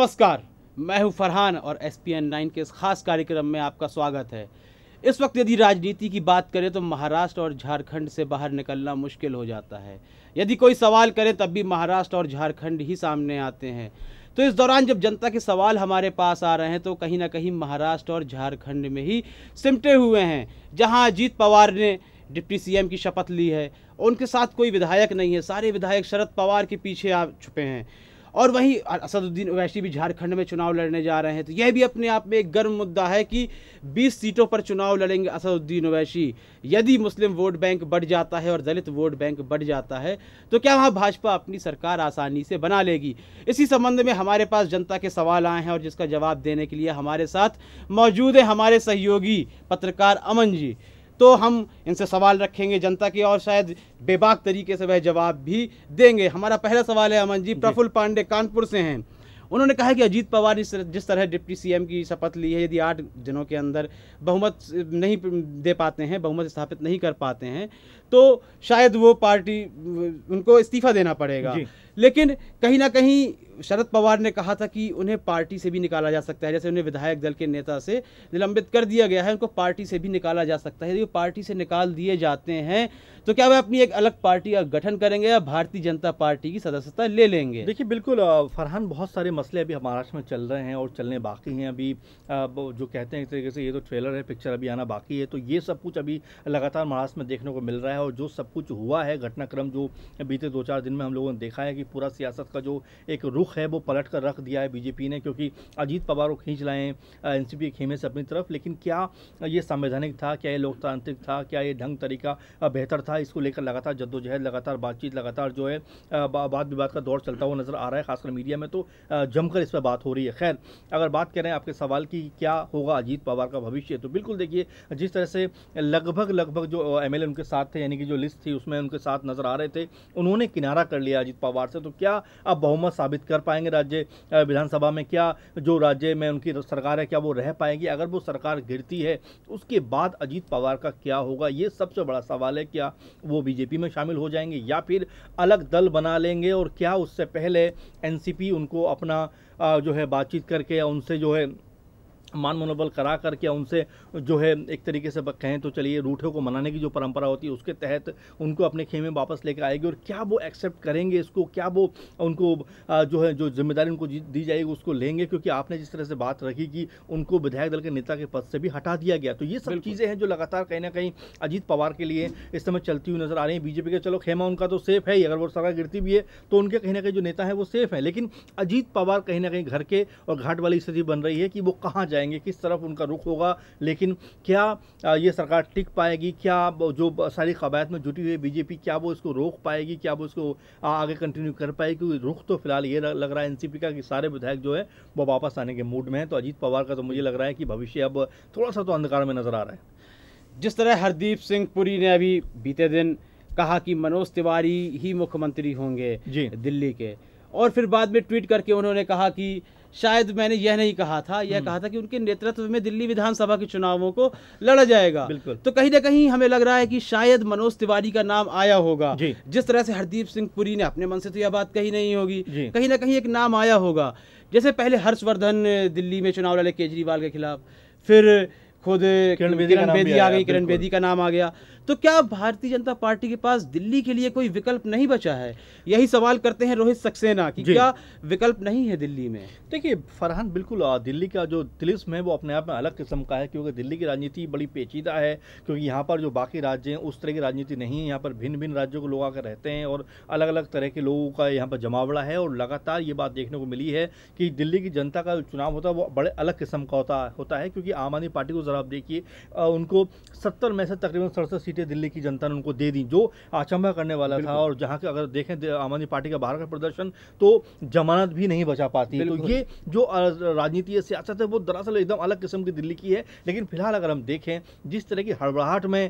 नमस्कार मैं हूं फरहान और एस पी एन नाइन के इस खास कार्यक्रम में आपका स्वागत है इस वक्त यदि राजनीति की बात करें तो महाराष्ट्र और झारखंड से बाहर निकलना मुश्किल हो जाता है यदि कोई सवाल करें तब भी महाराष्ट्र और झारखंड ही सामने आते हैं तो इस दौरान जब जनता के सवाल हमारे पास आ रहे हैं तो कहीं ना कहीं महाराष्ट्र और झारखंड में ही सिमटे हुए हैं जहां अजीत पवार ने डिप्टी सीएम की शपथ ली है उनके साथ कोई विधायक नहीं है सारे विधायक शरद पवार के पीछे आ छुपे हैं और वहीं असदुद्दीन अवैसी भी झारखंड में चुनाव लड़ने जा रहे हैं तो यह भी अपने आप में एक गर्म मुद्दा है कि 20 सीटों पर चुनाव लड़ेंगे असदुद्दीन अवैसी यदि मुस्लिम वोट बैंक बढ़ जाता है और दलित वोट बैंक बढ़ जाता है तो क्या वहाँ भाजपा अपनी सरकार आसानी से बना लेगी इसी संबंध में हमारे पास जनता के सवाल आए हैं और जिसका जवाब देने के लिए हमारे साथ मौजूद है हमारे सहयोगी पत्रकार अमन जी तो हम इनसे सवाल रखेंगे जनता की और शायद बेबाक तरीके से वह जवाब भी देंगे हमारा पहला सवाल है अमन जी प्रफुल्ल पांडे कानपुर से हैं उन्होंने कहा कि अजीत पवार ने जिस तरह डिप्टी सीएम की शपथ ली है यदि आठ दिनों के अंदर बहुमत नहीं दे पाते हैं बहुमत स्थापित नहीं कर पाते हैं तो शायद वो पार्टी उनको इस्तीफा देना पड़ेगा लेकिन कहीं ना कहीं शरद पवार ने कहा था कि उन्हें पार्टी से भी निकाला जा सकता है जैसे उन्हें विधायक दल के नेता से निलंबित कर दिया गया है उनको पार्टी से भी निकाला जा सकता है यदि पार्टी से निकाल दिए जाते हैं तो क्या वह अपनी एक अलग पार्टी का गठन करेंगे या भारतीय जनता पार्टी की सदस्यता ले लेंगे देखिए बिल्कुल फरहान बहुत सारे मसले अभी महाराष्ट्र में चल रहे हैं और चलने बाकी हैं अभी जो कहते हैं एक तरीके से ये तो ट्रेलर है पिक्चर अभी आना बाकी है तो ये सब कुछ अभी लगातार महाराष्ट्र में देखने को मिल रहा है और जो सब कुछ हुआ है घटनाक्रम जो बीते दो चार दिन में हम लोगों ने देखा है कि पूरा सियासत का जो एक रुख है वो पलट कर रख दिया है बीजेपी ने क्योंकि अजीत पवार को खींच लाए हैं एन सी पी खेमे से अपनी तरफ लेकिन क्या ये संवैधानिक था क्या ये लोकतांत्रिक था क्या ये ढंग तरीका बेहतर था इसको लेकर लगातार जद्दोजहद लगातार बातचीत लगातार जो है वाद विवाद का दौर चलता हुआ नज़र आ रहा है खासकर मीडिया में तो जमकर इस पर बात हो रही है खैर अगर बात करें आपके सवाल की क्या होगा अजीत पवार का भविष्य तो बिल्कुल देखिए जिस तरह से लगभग लगभग जो एम उनके साथ थे यानी कि जो लिस्ट थी उसमें उनके साथ नज़र आ रहे थे उन्होंने किनारा कर लिया अजीत पवार से से तो क्या आप बहुमत साबित कर पाएंगे राज्य विधानसभा में क्या जो राज्य में उनकी सरकार है क्या वो रह पाएगी अगर वो सरकार गिरती है तो उसके बाद अजीत पवार का क्या होगा ये सबसे बड़ा सवाल है क्या वो बीजेपी में शामिल हो जाएंगे या फिर अलग दल बना लेंगे और क्या उससे पहले एनसीपी उनको अपना जो है बातचीत करके उनसे जो है मान मनोबल करा करके उनसे जो है एक तरीके से कहें तो चलिए रूठे को मनाने की जो परंपरा होती है उसके तहत उनको अपने खेमे वापस लेकर आएगी और क्या वो एक्सेप्ट करेंगे इसको क्या वो उनको जो है जो जिम्मेदारी उनको दी जाएगी उसको लेंगे क्योंकि आपने जिस तरह से बात रखी कि उनको विधायक दल के नेता के पद से भी हटा दिया गया तो ये सब चीज़ें हैं जो लगातार कहीं ना कहीं अजीत पवार के लिए इस समय चलती हुई नजर आ रही है बीजेपी के चलो खेमा उनका तो सेफ है ही अगर वो सरकार गिरती भी है तो उनके कहीं ना कहीं जो नेता है वो सेफ है लेकिन अजीत पवार कहीं ना कहीं घर के और घाट वाली स्थिति बन रही है कि वो कहाँ जाए जाएंगे किस तरफ उनका रुख होगा लेकिन क्या ये सरकार टिक पाएगी क्या जो सारी कवायद में जुटी हुई बीजेपी क्या वो इसको रोक पाएगी क्या वो इसको आगे कंटिन्यू कर पाएगी क्योंकि रुख तो फिलहाल ये लग रहा है एनसीपी का कि सारे विधायक जो है वो वापस आने के मूड में है तो अजीत पवार का तो मुझे लग रहा है कि भविष्य अब थोड़ा सा तो अंधकार में नजर आ रहा है जिस तरह हरदीप सिंह पुरी ने अभी बीते दिन कहा कि मनोज तिवारी ही मुख्यमंत्री होंगे दिल्ली के और फिर बाद में ट्वीट करके उन्होंने कहा कि शायद मैंने यह नहीं कहा था यह हम्म। कहा था कि उनके नेतृत्व में दिल्ली विधानसभा के चुनावों को लड़ा जाएगा बिल्कुल तो कहीं ना कहीं हमें लग रहा है कि शायद मनोज तिवारी का नाम आया होगा जिस तरह से हरदीप सिंह पुरी ने अपने मन से तो यह बात कही नहीं होगी कहीं ना कहीं एक नाम आया होगा जैसे पहले हर्षवर्धन दिल्ली में चुनाव लड़े केजरीवाल के खिलाफ फिर खुद किरण बेदी, किरण बेदी आ गई किरण बेदी का नाम आ गया तो क्या भारतीय जनता पार्टी के पास दिल्ली के लिए कोई विकल्प नहीं बचा है यही सवाल करते हैं रोहित सक्सेना कि क्या विकल्प नहीं है दिल्ली में देखिए फरहान बिल्कुल दिल्ली का जो तिलिस्म है वो अपने आप में अलग किस्म का है क्योंकि दिल्ली की राजनीति बड़ी पेचीदा है क्योंकि यहाँ पर जो बाकी राज्य हैं उस तरह की राजनीति नहीं है यहाँ पर भिन्न भिन्न राज्यों के लोग आकर रहते हैं और अलग अलग तरह के लोगों का यहाँ पर जमावड़ा है और लगातार ये बात देखने को मिली है कि दिल्ली की जनता का जो चुनाव होता है वो बड़े अलग किस्म का होता होता है क्योंकि आम आदमी पार्टी को ज़रा आप देखिए उनको सत्तर में से तकरीबन सड़सठ सीटें दिल्ली की जनता ने उनको दे दी जो अचंभा करने वाला था और जहाँ के अगर देखें आम आदमी पार्टी का बाहर का प्रदर्शन तो जमानत भी नहीं बचा पाती तो ये जो राजनीति है सियासत है वो दरअसल एकदम अलग किस्म की दिल्ली की है लेकिन फिलहाल अगर हम देखें जिस तरह की हड़बड़ाहट में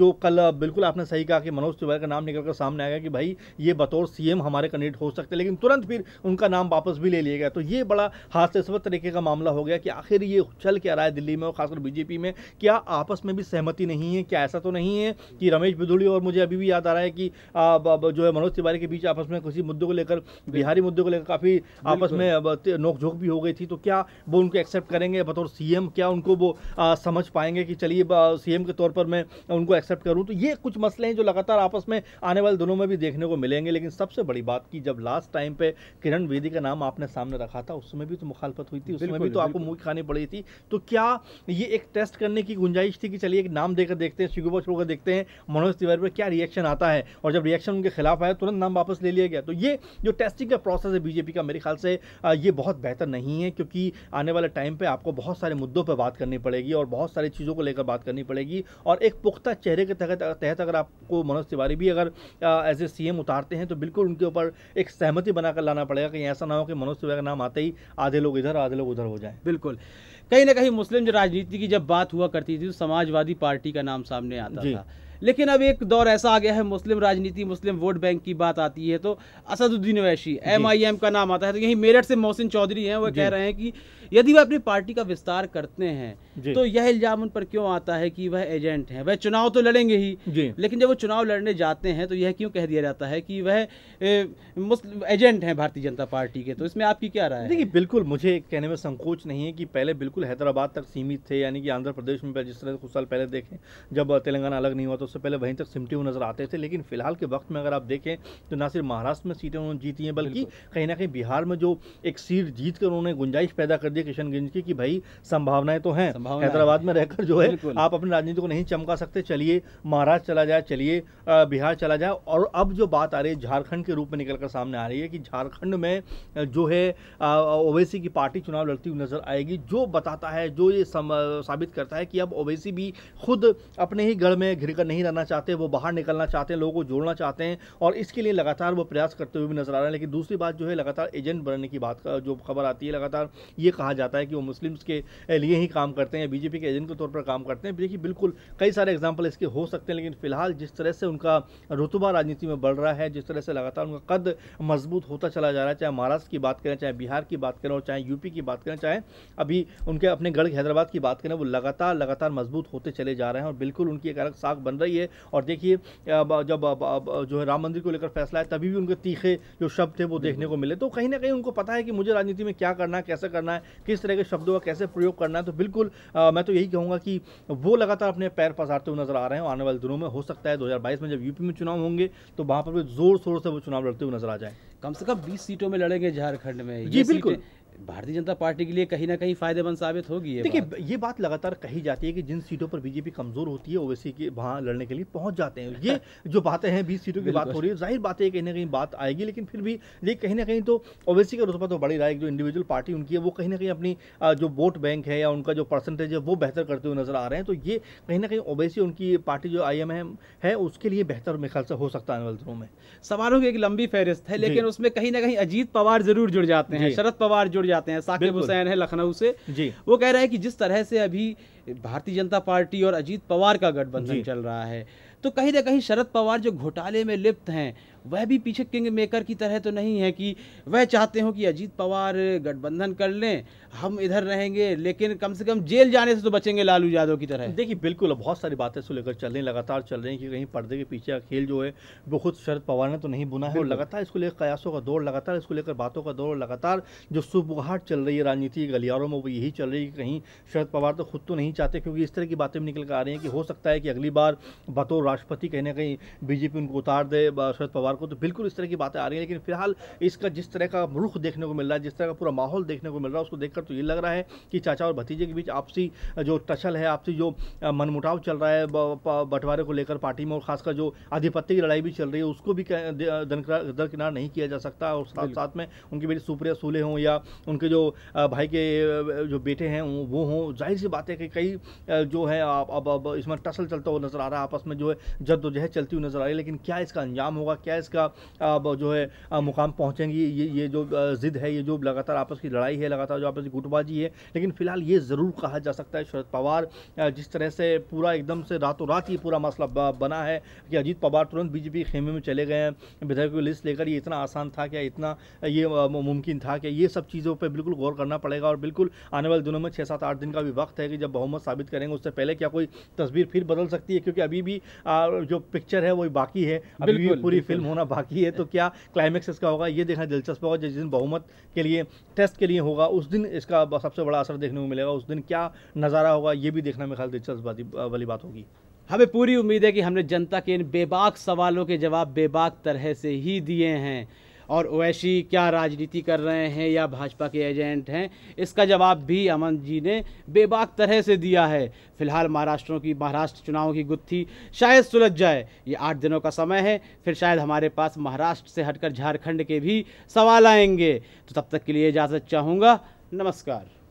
जो कल बिल्कुल आपने सही कहा कि मनोज तिवारी का नाम निकलकर सामने आया कि भाई ये बतौर सीएम हमारे कैंडिडेट हो सकते लेकिन तुरंत फिर उनका नाम वापस भी ले लिया गया तो ये बड़ा हादसे तरीके का मामला हो गया कि आखिर ये चल क्या रहा है दिल्ली में और खासकर बीजेपी बीजेपी में क्या आपस में भी सहमति नहीं है क्या ऐसा तो नहीं है कि रमेश बिधुड़ी और मुझे अभी भी याद आ रहा है कि जो है मनोज तिवारी के बीच आपस में किसी मुद्दों को लेकर बिहारी मुद्दों को लेकर काफ़ी आपस में नोकझोंक भी हो गई थी तो क्या वो उनको एक्सेप्ट करेंगे बतौर सीएम क्या उनको वो आ, समझ पाएंगे कि चलिए सीएम के तौर पर मैं उनको एक्सेप्ट करूँ तो ये कुछ मसले हैं जो लगातार आपस में आने वाले दोनों में भी देखने को मिलेंगे लेकिन सबसे बड़ी बात की जब लास्ट टाइम पे किरण बेदी का नाम आपने सामने रखा था उस समय भी तो मुखालफत हुई थी उस समय भी तो आपको मुँह खानी पड़ी थी तो क्या ये एक टेस्ट करने की गुंजाइश थी कि चलिए एक नाम देकर देखते हैं शिगुबा छोड़कर देखते हैं मनोज तिवारी पर क्या रिएक्शन आता है और जब रिएक्शन उनके खिलाफ आया तुरंत नाम वापस ले लिया गया तो ये जो टेस्टिंग का प्रोसेस है बीजेपी का मेरे ख्याल से ये बहुत बेहतर नहीं है क्योंकि आने वाले टाइम पर आपको बहुत सारे मुद्दों पर बात करनी पड़ेगी और बहुत सारी चीज़ों को लेकर बात करनी पड़ेगी और एक पुख्ता चेहरे के तहत तहत अगर आपको मनोज तिवारी भी अगर एज ए सी उतारते हैं तो बिल्कुल उनके ऊपर एक सहमति बनाकर लाना पड़ेगा कहीं ऐसा ना हो कि मनोज तिवारी का नाम आते ही आधे लोग इधर आधे लोग उधर हो जाए बिल्कुल कहीं ना कहीं मुस्लिम राजनीति की जब बात हुआ करती थी तो समाजवादी पार्टी का नाम सामने आता था लेकिन अब एक दौर ऐसा आ गया है मुस्लिम राजनीति मुस्लिम वोट बैंक की बात आती है तो असदुद्दीन वैशी एम आई एम का नाम आता है तो यही मेरठ से मोहसिन चौधरी हैं वो कह रहे हैं कि यदि वे अपनी पार्टी का विस्तार करते हैं तो यह इल्जाम उन पर क्यों आता है कि वह एजेंट हैं वह चुनाव तो लड़ेंगे ही लेकिन जब वो चुनाव लड़ने जाते हैं तो यह क्यों कह दिया जाता है कि वह मुस्लिम एजेंट हैं भारतीय जनता पार्टी के तो इसमें आपकी क्या राय देखिए बिल्कुल मुझे कहने में संकोच नहीं है कि पहले बिल्कुल हैदराबाद तक सीमित थे यानी कि आंध्र प्रदेश में जिस तरह कुछ साल पहले देखें जब तेलंगाना अलग नहीं हुआ तो उससे पहले वहीं तक सिमटे हुए नजर आते थे लेकिन फिलहाल के वक्त में अगर आप देखें तो ना सिर्फ महाराष्ट्र में सीटें उन्होंने जीती हैं बल्कि कहीं ना कहीं बिहार में जो एक सीट जीत कर उन्होंने गुंजाइश पैदा कर दी किशनगंज की कि भाई संभावनाएं तो हैं संभावना हैदराबाद में रहकर जो है आप अपनी राजनीति को नहीं चमका सकते चलिए महाराष्ट्र चला जाए चलिए बिहार चला जाए और अब जो बात आ रही है झारखंड के रूप में निकल कर सामने आ रही है कि झारखंड में जो है ओवैसी की पार्टी चुनाव लड़ती हुई नजर आएगी जो बताता है जो ये साबित करता है कि अब ओवैसी भी खुद अपने ही गढ़ में घिर नहीं रहना चाहते वो बाहर निकलना चाहते हैं लोगों को जोड़ना चाहते हैं और इसके लिए लगातार वो प्रयास करते हुए भी नजर आ रहे हैं लेकिन दूसरी बात जो है लगातार एजेंट बनने की बात जो खबर आती है लगातार ये कहा जाता है कि वो मुस्लिम्स के लिए ही काम करते करते हैं बीजेपी के एजेंट के तौर पर काम करते हैं देखिए बिल्कुल कई सारे एग्जाम्पल इसके हो सकते हैं लेकिन फिलहाल जिस तरह से उनका रुतबा राजनीति में बढ़ रहा है जिस तरह से लगातार उनका कद मजबूत होता चला जा रहा है चाहे महाराष्ट्र की बात करें चाहे बिहार की बात करें और चाहे यूपी की बात करें चाहे अभी उनके अपने गढ़ हैदराबाद की बात करें वो लगातार लगातार मजबूत होते चले जा रहे हैं और बिल्कुल उनकी एक अलग साख बन रही है और देखिए जब जो है राम मंदिर को लेकर फैसला है तभी भी उनके तीखे जो शब्द थे वो देखने को मिले तो कहीं ना कहीं उनको पता है कि मुझे राजनीति में क्या करना है कैसे करना है किस तरह के शब्दों का कैसे प्रयोग करना है तो बिल्कुल आ, मैं तो यही कहूँगा कि वो लगातार अपने पैर पसारते हुए नजर आ रहे हैं आने वाले दिनों में हो सकता है दो में जब यूपी में चुनाव होंगे तो वहाँ पर भी जोर शोर से वो चुनाव लड़ते हुए नजर आ जाए कम से कम बीस सीटों में लड़ेंगे झारखंड में जी बिल्कुल भारतीय जनता पार्टी के लिए कहीं ना कहीं फायदेमंद साबित होगी देखिए ये बात लगातार कही जाती है कि जिन सीटों पर बीजेपी कमजोर होती है ओवैसी के वहाँ लड़ने के लिए पहुंच जाते हैं ये जो बातें हैं बीस सीटों की बात हो रही है जाहिर बात है कहीं ना कहीं बात आएगी लेकिन फिर भी ये कहीं ना कहीं तो ओवैसी का रुतबा तो बड़ी राय जो इंडिविजुअल पार्टी उनकी है वो कहीं ना कहीं अपनी जो वोट बैंक है या उनका जो परसेंटेज है वो बेहतर करते हुए नजर आ रहे हैं तो ये कहीं ना कहीं ओवैसी उनकी पार्टी जो आई है उसके लिए बेहतर मेरे ख्याल से हो सकता है आने वाले दिनों में सवालों की एक लंबी फहरिस्त है लेकिन उसमें कहीं ना कहीं अजीत पवार जरूर जुड़ जाते हैं शरद पवार जुड़ जुड़ जाते हैं साकिब हुसैन है लखनऊ से जी वो कह रहे हैं कि जिस तरह से अभी भारतीय जनता पार्टी और अजीत पवार का गठबंधन चल रहा है तो कहीं ना कहीं शरद पवार जो घोटाले में लिप्त हैं वह भी पीछे किंग मेकर की तरह तो नहीं है कि वह चाहते हो कि अजीत पवार गठबंधन कर लें हम इधर रहेंगे लेकिन कम से कम जेल जाने से तो बचेंगे लालू यादव की तरह देखिए बिल्कुल बहुत सारी बातें इसको लेकर चल रही लगातार चल रही हैं कि कहीं पर्दे के पीछे का खेल जो है वो खुद शरद पवार ने तो नहीं बुना है और लगातार इसको लेकर कयासों का दौर लगातार इसको लेकर बातों का दौर लगातार जो सुबुहाट चल रही है राजनीति गलियारों में वो यही चल रही है कि कहीं शरद पवार तो खुद तो नहीं चाहते क्योंकि इस तरह की बातें भी निकल कर आ रही हैं कि हो सकता है कि अगली बार बतौर राष्ट्रपति कहीं ना कहीं बीजेपी उनको उतार दे शरद पवार सरकार को तो बिल्कुल इस तरह की बातें आ रही हैं लेकिन फिलहाल इसका जिस तरह का रुख देखने को मिल रहा है जिस तरह का पूरा माहौल देखने को मिल रहा है उसको देखकर तो ये लग रहा है कि चाचा और भतीजे के बीच आपसी जो टचल है आपसी जो मनमुटाव चल रहा है बंटवारे को लेकर पार्टी में और खासकर जो आधिपत्य की लड़ाई भी चल रही है उसको भी दरकिनार नहीं किया जा सकता और साथ साथ में उनके बेटे सुप्रिया सूले हों या उनके जो भाई के जो बेटे हैं वो हों जाहिर सी बात है कि कई जो है अब अब इसमें टसल चलता हुआ नजर आ रहा है आपस में जो है जद्दोजहद चलती हुई नजर आ रही है लेकिन क्या इसका अंजाम होगा क्या कांग्रेस का जो है मुकाम पहुँचेंगी ये ये जो ज़िद है ये जो लगातार आपस की लड़ाई है लगातार जो आपस की गुटबाजी है लेकिन फिलहाल ये ज़रूर कहा जा सकता है शरद पवार जिस तरह से पूरा एकदम से रातों रात ये पूरा मसला बना है कि अजीत पवार तुरंत बीजेपी खेमे में चले गए हैं विधायकों की लिस्ट लेकर ये इतना आसान था क्या इतना ये मुमकिन था कि ये सब चीज़ों पर बिल्कुल गौर करना पड़ेगा और बिल्कुल आने वाले दिनों में छः सात आठ दिन का भी वक्त है कि जब बहुमत साबित करेंगे उससे पहले क्या कोई तस्वीर फिर बदल सकती है क्योंकि अभी भी जो पिक्चर है वो बाकी है अभी भी पूरी फिल्म होना बाकी है तो क्या क्लाइमेक्स इसका होगा ये देखना दिलचस्प होगा जिस दिन बहुमत के लिए टेस्ट के लिए होगा उस दिन इसका सबसे बड़ा असर देखने को मिलेगा उस दिन क्या नज़ारा होगा ये भी देखना मेरे ख्याल दिलचस्प वाली बात होगी हमें पूरी उम्मीद है कि हमने जनता के इन बेबाक सवालों के जवाब बेबाक तरह से ही दिए हैं और ओवैसी क्या राजनीति कर रहे हैं या भाजपा के एजेंट हैं इसका जवाब भी अमन जी ने बेबाक तरह से दिया है फिलहाल महाराष्ट्रों की महाराष्ट्र चुनाव की गुत्थी शायद सुलझ जाए ये आठ दिनों का समय है फिर शायद हमारे पास महाराष्ट्र से हटकर झारखंड के भी सवाल आएंगे तो तब तक के लिए इजाज़त चाहूँगा नमस्कार